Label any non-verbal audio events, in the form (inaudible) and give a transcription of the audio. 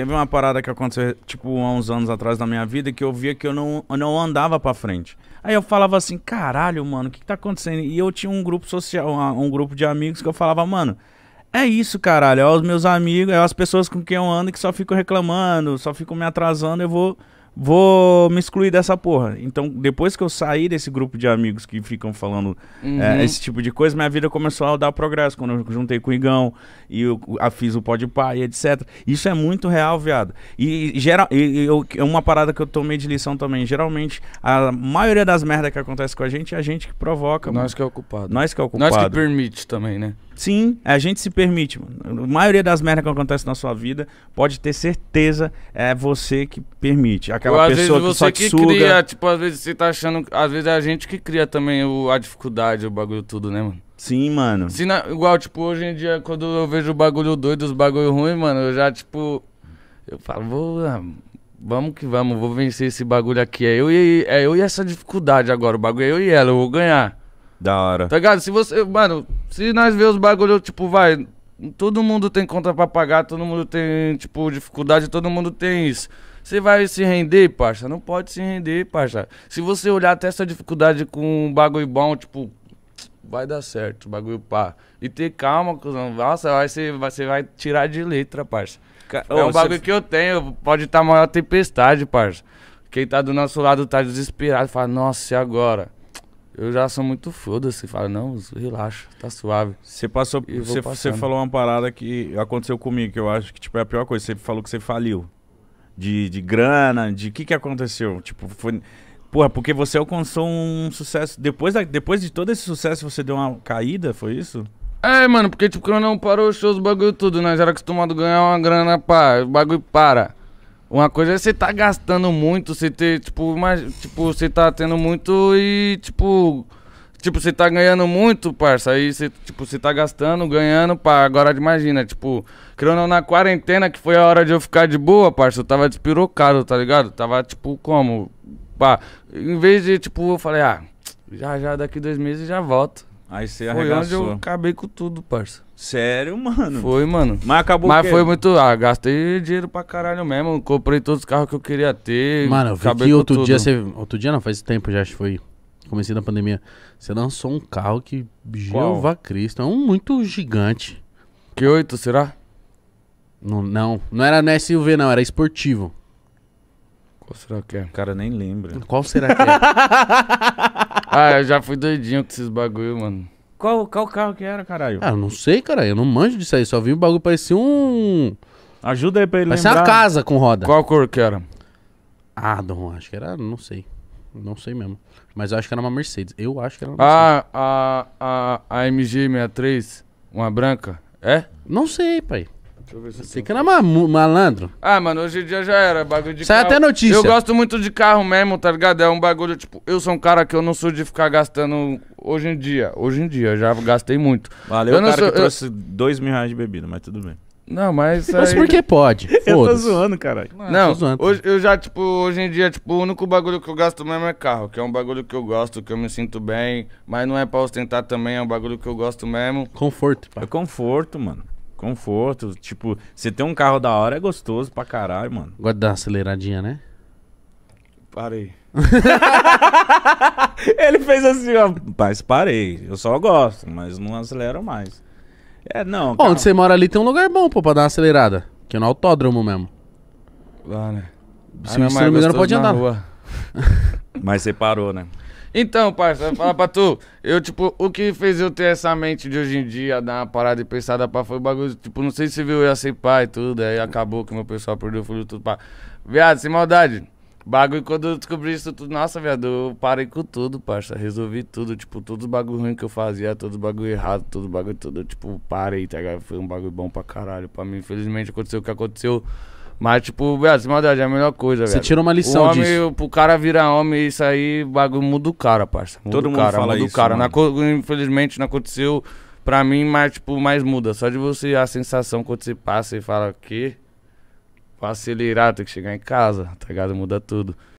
Teve uma parada que aconteceu, tipo, há uns anos atrás na minha vida, que eu via que eu não, eu não andava pra frente. Aí eu falava assim, caralho, mano, o que, que tá acontecendo? E eu tinha um grupo social, um grupo de amigos que eu falava, mano, é isso, caralho, é os meus amigos, é as pessoas com quem eu ando que só ficam reclamando, só ficam me atrasando, eu vou vou me excluir dessa porra. Então, depois que eu saí desse grupo de amigos que ficam falando é, uhum. é, esse tipo de coisa, minha vida começou a dar progresso. Quando eu juntei com o Igão e eu a fiz o pode pá e etc. Isso é muito real, viado. E, geral, e, eu, é uma parada que eu tomei de lição também. Geralmente, a maioria das merdas que acontece com a gente é a gente que provoca. Nós mano. que é o culpado. Nós que é o culpado. Nós que permite também, né? Sim, a gente se permite. Mano. A maioria das merdas que acontece na sua vida, pode ter certeza, é você que permite. A aquela Ou, pessoa vezes, que só que suga. cria, tipo, às vezes você tá achando, às vezes é a gente que cria também o, a dificuldade, o bagulho tudo, né, mano? Sim, mano. Se na, igual, tipo, hoje em dia, quando eu vejo o bagulho doido, os bagulho ruim, mano, eu já, tipo, eu falo, vou, ah, vamos que vamos, vou vencer esse bagulho aqui. É eu e, é eu e essa dificuldade agora, o bagulho é eu e ela, eu vou ganhar. Da hora. Tá ligado? Se você, mano, se nós ver os bagulho, tipo, vai, todo mundo tem conta pra pagar, todo mundo tem, tipo, dificuldade, todo mundo tem isso. Você vai se render, parça? Não pode se render, parça. Se você olhar até essa dificuldade com um bagulho bom, tipo, vai dar certo, bagulho pá. E ter calma, cuzão. Nossa, vai, você, vai tirar de letra, parça. é um bagulho que eu tenho. Pode estar tá maior tempestade, parça. Quem tá do nosso lado tá desesperado. Fala, nossa, e agora? Eu já sou muito foda-se. Fala, não, relaxa, tá suave. Você passou. Você falou uma parada que aconteceu comigo, que eu acho que tipo, é a pior coisa. Você falou que você faliu de, de grana, de o que, que aconteceu? Tipo, foi. Porra, porque você alcançou um sucesso. Depois, da, depois de todo esse sucesso, você deu uma caída, foi isso? É, mano, porque tipo, quando não parou os shows, o bagulho tudo, nós né? era acostumado a ganhar uma grana, pá, o bagulho para. Uma coisa é você tá gastando muito, você ter, tipo, mais, tipo, você tá tendo muito e, tipo, Tipo, você tá ganhando muito, parça. Aí você, tipo, você tá gastando, ganhando, pá. Agora imagina, tipo, criando na quarentena, que foi a hora de eu ficar de boa, parça. Eu tava despirocado, tá ligado? Tava, tipo, como? Pá. Em vez de, tipo, eu falei, ah, já já daqui dois meses já volto. Aí você arregaçou. Foi onde eu acabei com tudo, parça. Sério, mano? Foi, mano. Mas acabou Mas foi muito... Ah, gastei dinheiro pra caralho mesmo. Comprei todos os carros que eu queria ter. Mano, eu vi que outro dia você... Outro dia não, faz tempo já, acho que foi comecei na pandemia, você lançou um carro que, Jeová Cristo, é um muito gigante. Q8, será? Não, não, não era na SUV não, era esportivo. Qual será que é? O cara nem lembra. Qual será que é? (laughs) ah, eu já fui doidinho com esses bagulho, mano. Qual, qual carro que era, caralho? Ah, eu não sei, cara. Eu não manjo disso aí. Só vi o bagulho, parecia um... Ajuda aí pra ele Parecia lembrar. uma casa com roda. Qual cor que era? Ah, Dom, acho que era... Não sei. Não sei mesmo. Mas eu acho que era uma Mercedes. Eu acho que era uma ah, Mercedes. Ah, a, a, a MG63, uma branca, é? Não sei, pai. Deixa eu ver se Sei que era uma malandro. Ah, mano, hoje em dia já era. Bagulho de Sai é carro. até notícia. Eu gosto muito de carro mesmo, tá ligado? É um bagulho, tipo, eu sou um cara que eu não sou de ficar gastando hoje em dia. Hoje em dia, já gastei muito. Valeu, eu cara sou, que eu... trouxe dois mil reais de bebida, mas tudo bem. Não, mas. Mas por que pode. (laughs) eu tô zoando, caralho. Não, não eu, zoando. Hoje, eu já, tipo, hoje em dia, tipo, o único bagulho que eu gasto mesmo é carro, que é um bagulho que eu gosto, que eu me sinto bem, mas não é pra ostentar também, é um bagulho que eu gosto mesmo. Conforto, pá. É conforto, mano. Conforto. Tipo, você ter um carro da hora é gostoso pra caralho, mano. Gosta de dar uma aceleradinha, né? Parei. (laughs) Ele fez assim, ó. Mas parei. Eu só gosto, mas não acelero mais. É, não. Bom, onde você mora ali tem um lugar bom, pô, pra dar uma acelerada. Que é no autódromo mesmo. Lá, ah, né? Se ah, não, me engano, pode andar. Rua. (laughs) mas você parou, né? Então, parça, fala pra tu. Eu, tipo, o que fez eu ter essa mente de hoje em dia, dar uma parada e pensar pra foi o bagulho. Tipo, não sei se viu eu ia ser pai e tudo, aí acabou que meu pessoal perdeu o filho tudo, pá. Viado, sem maldade. Bagulho, quando eu descobri isso tudo, nossa, viado, eu parei com tudo, parça. Resolvi tudo, tipo, todos os bagulho ruim que eu fazia, todos os bagulho errado, todos os bagulho tudo. Eu, tipo, parei, tá ligado? Foi um bagulho bom pra caralho. Pra mim, infelizmente, aconteceu o que aconteceu. Mas, tipo, viado, maldade é a melhor coisa, velho. Você tira uma lição o homem, disso. O cara virar homem, isso aí, bagulho muda o cara, parça. Muda Todo o cara, mundo fala muda isso, o cara. Na, infelizmente, não aconteceu pra mim, mas, tipo, mais muda. Só de você, a sensação quando você passa e fala, que acelerar, tem que chegar em casa, tá ligado? Muda tudo.